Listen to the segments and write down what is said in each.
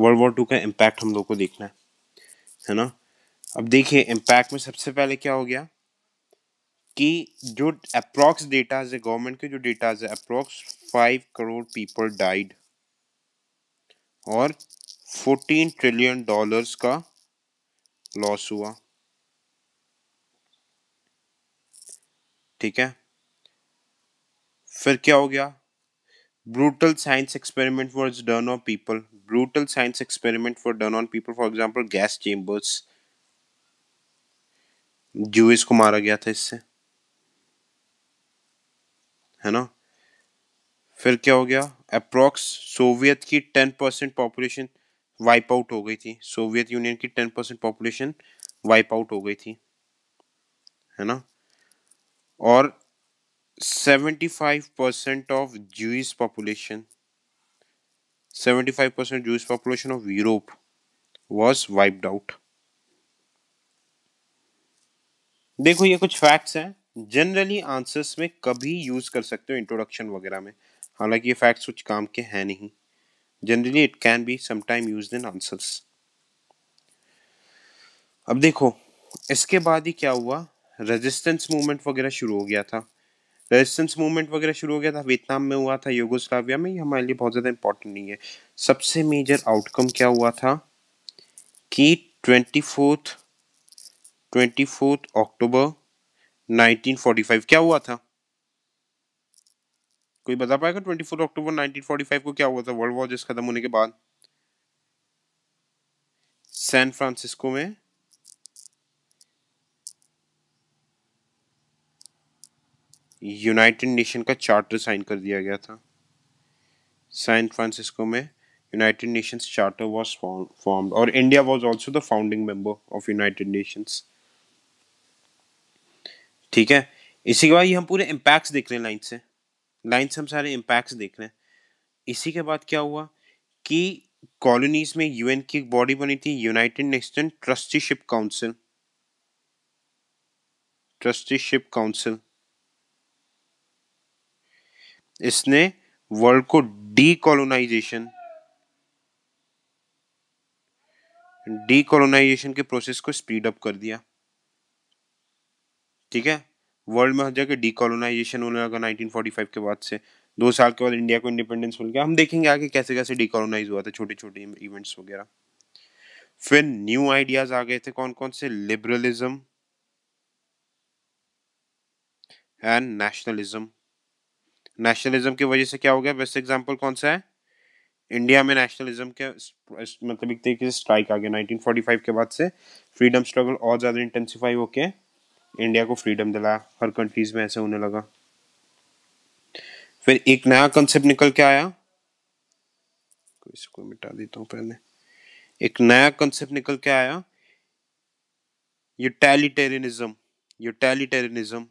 world war two का impact हम लोग को देखना है है ना अब देखिए इम्पैक्ट में सबसे पहले क्या हो गया कि जो अप्रॉक्स डेटाज है गवर्नमेंट के जो डेटाज है approx five crore people died और फोर्टीन ट्रिलियन डॉलर्स का लॉस हुआ ठीक है फिर क्या हो गया brutal science experiment was done on people brutal science experiment were done on people for example gas chambers Jews को मारा गया था इससे है ना फिर क्या हो गया अप्रॉक्स सोवियत की ten percent population wipe out हो गई थी सोवियत यूनियन की ten percent population wipe out हो गई थी है ना और 75% of Jewish population 75% Jewish population of Europe was wiped out देखो ये कुछ फैक्ट्स हैं जनरली आंसर्स में कभी यूज कर सकते हो इंट्रोडक्शन वगैरह में हालांकि ये फैक्ट्स कुछ काम के हैं नहीं generally it can be sometime use in answers अब देखो इसके बाद ही क्या हुआ रेजिस्टेंस मूवमेंट वगैरह शुरू हो गया था रेजिस्टेंस मूवमेंट वगैरह शुरू हो गया था वियतनाम में हुआ था योगोस्लाविया में ये हमारे लिए बहुत ज़्यादा इंपॉर्टेंट नहीं है सबसे मेजर आउटकम क्या हुआ था कि twenty fourth twenty fourth October five क्या हुआ था कोई बता पाएगा twenty fourth October nineteen forty five को क्या हुआ था वर्ल्ड वॉर जिस खत्म होने के बाद सैन फ्रांसिस्को में यूनाइटेड नेशन का चार्टर साइन कर दिया गया था सैन फ्रांसिस्को में United Nations charter was form और India was also the founding member of United Nations ठीक है इसी के बाद ये हम पूरे इम्पैक्ट्स देख रहे हैं लाइन से लाइन से हम सारे इम्पैक्ट्स देख रहे हैं इसी के बाद क्या हुआ कि कॉलोनीज में यूएन की एक बॉडी बनी थी United Nation Trusteeship Council Trusteeship Council इसने वर्ल्ड को डीकोलोनाइजेशन डीकोलोनाइजेशन के प्रोसेस को स्पीड अप कर दिया ठीक है वर्ल्ड में हर जगह डीकोलोनाइजेशन होने लगा 1945 के बाद से दो साल के बाद इंडिया को इंडिपेंडेंस मिल गया हम देखेंगे आगे कैसे कैसे डीकोलोनाइज हुआ था छोटे छोटे इवेंट्स वगैरह फिर न्यू आइडियाज आ गए थे कौन कौन से लिबरलिज्म एंड नेशनलिज्म नेशनलिज्म की वजह से क्या हो गया बेस्ट एग्जाम्पल कौन सा है इंडिया में नेशनलिज्म के मतलब एक तरीके से स्ट्राइक आ गया 1945 के बाद से फ्रीडम स्ट्रगल और ज़्यादा इंटेंसिफाई होके इंडिया को फ्रीडम दिलाया हर कंट्रीज में ऐसे होने लगा फिर एक नया कंसेप्ट निकल के आया इसको मिटा देता हूँ पहले एक नया कंसेप्ट निकल के आया यूटैलिटेरियनिज्म यूटैलिटेरियनिज्म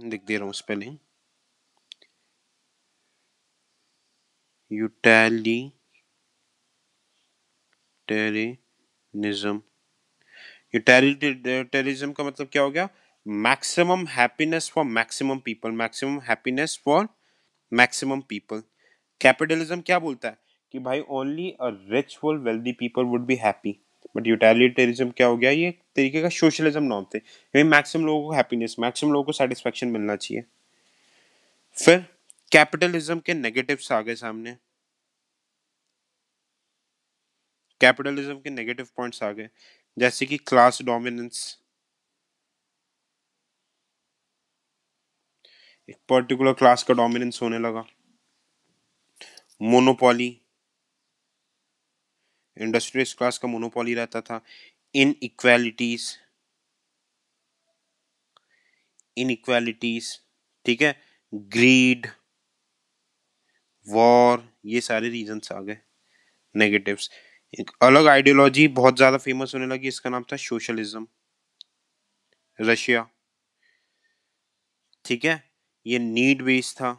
लिख दे रहा हूँ स्पेलिंग यूटैली टेरिज्म यूटैलिटेरिज्म का मतलब क्या हो गया maximum happiness for maximum people maximum happiness for maximum people capitalism क्या बोलता है कि भाई only a rich full wealthy people would be happy but utilitarianism क्या हो गया ये तरीके का सोशलिज्म ना थे यानी मैक्सिमम लोगों को हैप्पीनेस मैक्सिमम लोगों को सेटिस्फेक्शन मिलना चाहिए फिर कैपिटलिज्म के नेगेटिव्स आ गए सामने कैपिटलिज्म के नेगेटिव पॉइंट्स आ गए जैसे कि क्लास डोमिनेंस एक पर्टिकुलर क्लास का डोमिनेंस होने लगा मोनोपोली इंडस्ट्रियल क्लास का मोनोपोली रहता था इनइक्वालिटीज इनइक्वालिटीज ठीक है ग्रीड वॉर ये सारे रीजंस आ गए नेगेटिव्स एक अलग आइडियोलॉजी बहुत ज़्यादा फेमस होने लगी इसका नाम था सोशलिज्म रशिया ठीक है ये नीड बेस्ड था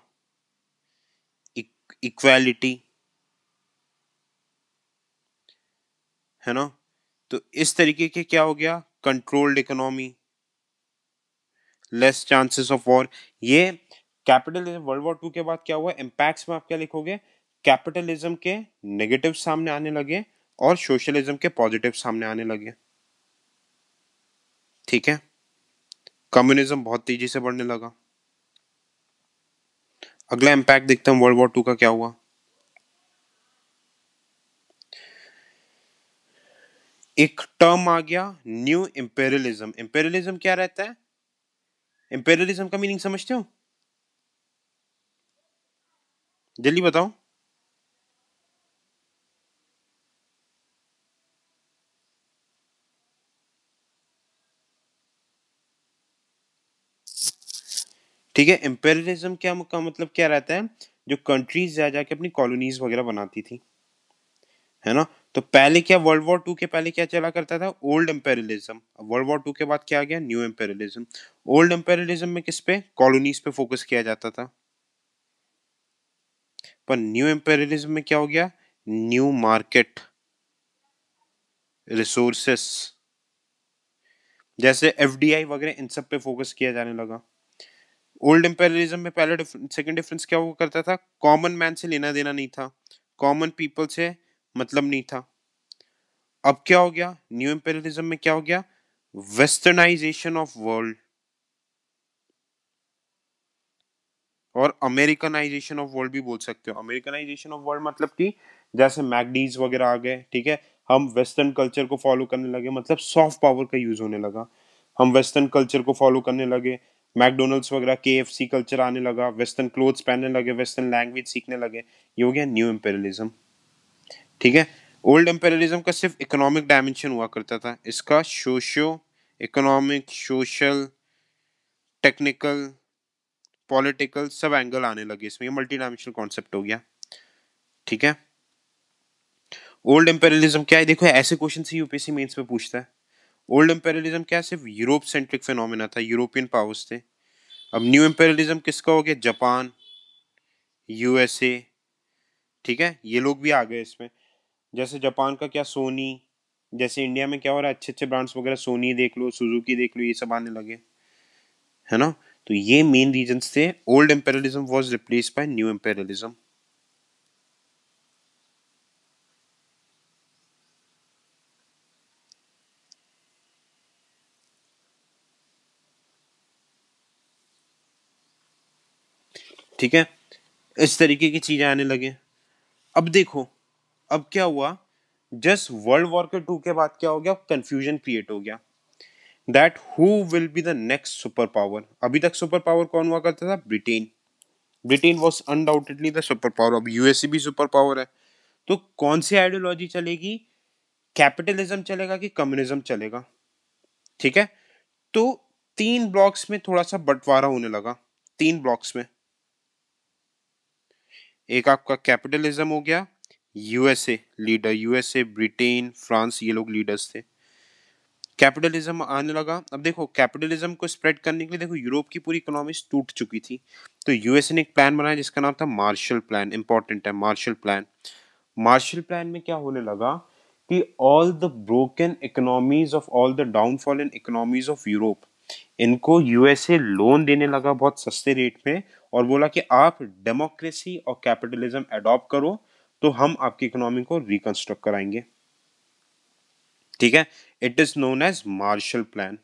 इक्वालिटी e-, है ना तो इस तरीके के क्या हो गया controlled economy less chances of war ये कैपिटलिज्म वर्ल्ड वॉर टू के बाद क्या हुआ इम्पैक्ट्स में आप क्या लिखोगे कैपिटलिज्म के नेगेटिव सामने आने लगे और सोशलिज्म के पॉजिटिव सामने आने लगे ठीक है कम्युनिज्म बहुत तेजी से बढ़ने लगा अगला इम्पैक्ट देखते हैं वर्ल्ड वॉर टू का क्या हुआ एक टर्म आ गया न्यू इंपेरियलिज्म इंपेरियलिज्म क्या रहता है इंपेरियलिज्म का मीनिंग समझते हो जल्दी बताओ ठीक है इंपेरियलिज्म क्या का मतलब क्या रहता है जो कंट्रीज जा जाके अपनी कॉलोनीज वगैरह बनाती थी है ना तो पहले क्या वर्ल्ड वॉर टू के पहले क्या चला करता था old imperialism world war two के बाद क्या आ गया न्यू एम्पेरिज्म ओल्ड एम्पेरिज्म में किस पे कॉलोनीज पे फोकस किया जाता था पर न्यू एम्पेरिज्म में क्या हो गया न्यू मार्केट रिसोर्सेस जैसे एफ वगैरह इन सब पे फोकस किया जाने लगा ओल्ड एम्पेरिज्म में पहले सेकंड डिफरेंस क्या हुआ करता था कॉमन मैन से लेना देना नहीं था कॉमन पीपल से मतलब नहीं था अब क्या हो गया न्यू एम्पेरियलिज्म में क्या हो गया वेस्टर्नाइजेशन ऑफ वर्ल्ड और अमेरिकनाइजेशन ऑफ वर्ल्ड भी बोल सकते हो अमेरिकनाइजेशन ऑफ वर्ल्ड मतलब कि जैसे मैगडीज वगैरह आ गए ठीक है हम वेस्टर्न कल्चर को फॉलो करने लगे मतलब सॉफ्ट पावर का यूज होने लगा हम वेस्टर्न कल्चर को फॉलो करने लगे मैकडोनल्ड्स वगैरह के एफ सी कल्चर आने लगा वेस्टर्न क्लोथ्स पहनने लगे वेस्टर्न लैंग्वेज सीखने लगे ये हो गया न्यू एम्पेरिज्म ठीक है ओल्ड एम्पेरिज्म का सिर्फ इकोनॉमिक डायमेंशन हुआ करता था इसका socio economic social technical political सब एंगल आने लगे इसमें ये मल्टी डायमेंशनल कॉन्सेप्ट हो गया ठीक है ओल्ड एम्पेरिज्म क्या है देखो ऐसे क्वेश्चन से यूपीएससी मेंस में पूछता है ओल्ड एम्पेरिज्म क्या सिर्फ यूरोप सेंट्रिक फिनोमिना था यूरोपियन पावर्स थे अब न्यू एम्पेरिज्म किसका हो गया जापान यूएसए ठीक है ये लोग भी आ गए इसमें जैसे जापान का क्या सोनी जैसे इंडिया में क्या हो रहा है अच्छे अच्छे ब्रांड्स वगैरह सोनी देख लो सुजुकी देख लो ये सब आने लगे है ना तो ये मेन रीजन थे old imperialism was replace by new imperialism ठीक है इस तरीके की चीजें आने लगे अब देखो अब क्या हुआ जस्ट वर्ल्ड वॉर के टू के बाद क्या हो गया कंफ्यूजन क्रिएट हो गया that who will be the next super power अभी तक सुपर पावर कौन हुआ करता था Britain Britain was undoubtedly the super power अब यूएसए भी सुपर पावर है तो कौन सी आइडियोलॉजी चलेगी कैपिटलिज्म चलेगा कि कम्युनिज्म चलेगा ठीक है तो तीन ब्लॉक्स में थोड़ा सा बंटवारा होने लगा तीन ब्लॉक्स में एक आपका कैपिटलिज्म हो गया USA leader USA Britain France ये लोग लीडर्स थे कैपिटलिज्म आने लगा अब देखो कैपिटलिज्म को स्प्रेड करने के लिए देखो यूरोप की पूरी इकोनॉमी टूट चुकी थी तो यूएसए ने एक प्लान बनाया जिसका नाम था मार्शल प्लान इंपॉर्टेंट है मार्शल प्लान मार्शल प्लान में क्या होने लगा कि all the broken economies of all the downfall in economies of Europe इनको यूएसए लोन देने लगा बहुत सस्ते रेट में और बोला कि आप डेमोक्रेसी और कैपिटलिज्म अडॉप्ट करो तो हम आपकी इकोनॉमी को रिकंस्ट्रक्ट कराएंगे ठीक है it is known as Marshall plan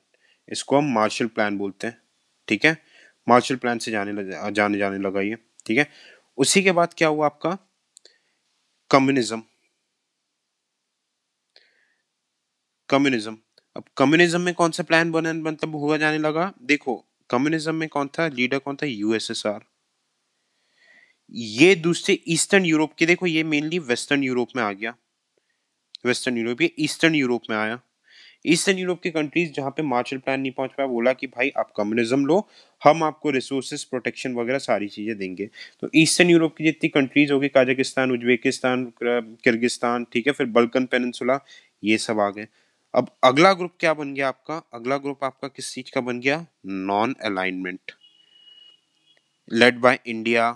इसको हम मार्शल प्लान बोलते हैं ठीक है मार्शल प्लान से जाने लगा जाने जाने लगा ये ठीक है उसी के बाद क्या हुआ आपका कम्युनिज्म कम्युनिज्म अब कम्युनिज्म में कौन सा प्लान बने मतलब हुआ जाने लगा देखो कम्युनिज्म में कौन था लीडर कौन था यूएसएसआर ये दूसरे ईस्टर्न यूरोप के देखो ये मेनली वेस्टर्न यूरोप में आ गया वेस्टर्न यूरोप ये ईस्टर्न यूरोप में आया ईस्टर्न यूरोप की कंट्रीज जहाँ पे मार्शल प्लान नहीं पहुंच पाया बोला कि भाई आप कम्युनिज्म लो हम आपको रिसोर्सेज प्रोटेक्शन वगैरह सारी चीज़ें देंगे तो ईस्टर्न यूरोप की जितनी कंट्रीज होगी काजाकिस्तान उज्बेकिस्तान किर्गिस्तान ठीक है फिर बल्कन पेनसुला ये सब आ गए अब अगला ग्रुप क्या बन गया आपका अगला ग्रुप आपका किस चीज़ का बन गया non alignment led by India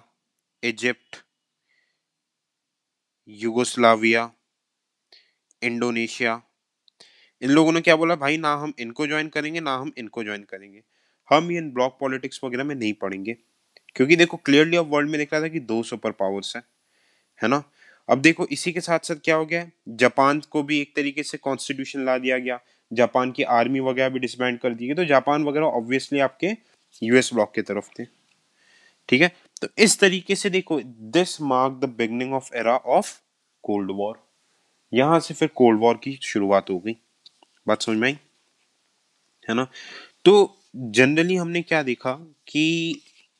Egypt Yugoslavia Indonesia इन लोगों ने क्या बोला भाई ना हम इनको ज्वाइन करेंगे ना हम इनको ज्वाइन करेंगे हम ये ब्लॉक पॉलिटिक्स वगैरह में नहीं पढ़ेंगे क्योंकि देखो क्लियरली अब वर्ल्ड में देख रहा था कि दो सुपर पावर्स हैं है ना अब देखो इसी के साथ साथ क्या हो गया जापान को भी एक तरीके से कॉन्स्टिट्यूशन ला दिया गया जापान की आर्मी वगैरह भी डिसबैंड कर दी गई तो जापान वगैरह ऑब्वियसली आपके यूएस ब्लॉक की तरफ थे ठीक है तो इस तरीके से देखो this mark the beginning of era of cold war यहां से फिर कोल्ड वॉर की शुरुआत हो गई बात समझ में आई है ना तो जनरली हमने क्या देखा कि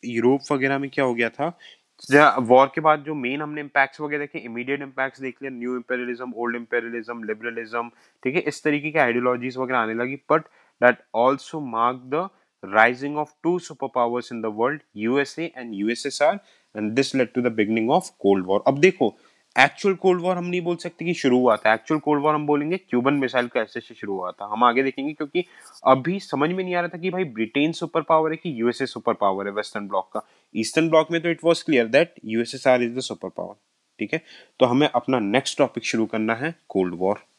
यूरोप वगैरह में क्या हो गया था वॉर के बाद जो मेन हमने इम्पैक्ट्स वगैरह देखे इमीडिएट इम्पैक्ट्स देख लिया new imperialism old imperialism liberalism ठीक है इस तरीके की आइडियोलॉजीज वगैरह आने लगी but that also mark the rising of two superpowers in the world USA and USSR and this led to the beginning of cold war अब देखो एक्चुअल कोल्ड वॉर हम नहीं बोल सकते कि शुरू हुआ था एक्चुअल कोल्ड वॉर हम बोलेंगे क्यूबन मिसाइल क्राइसिस से शुरू हुआ था हम आगे देखेंगे क्योंकि अभी समझ में नहीं आ रहा था कि भाई ब्रिटेन सुपर पावर है कि यूएसए सुपर पावर है वेस्टर्न ब्लॉक का ईस्टर्न ब्लॉक में तो it was clear that USSR is the super power ठीक है तो हमें अपना नेक्स्ट टॉपिक शुरू करना है कोल्ड वॉर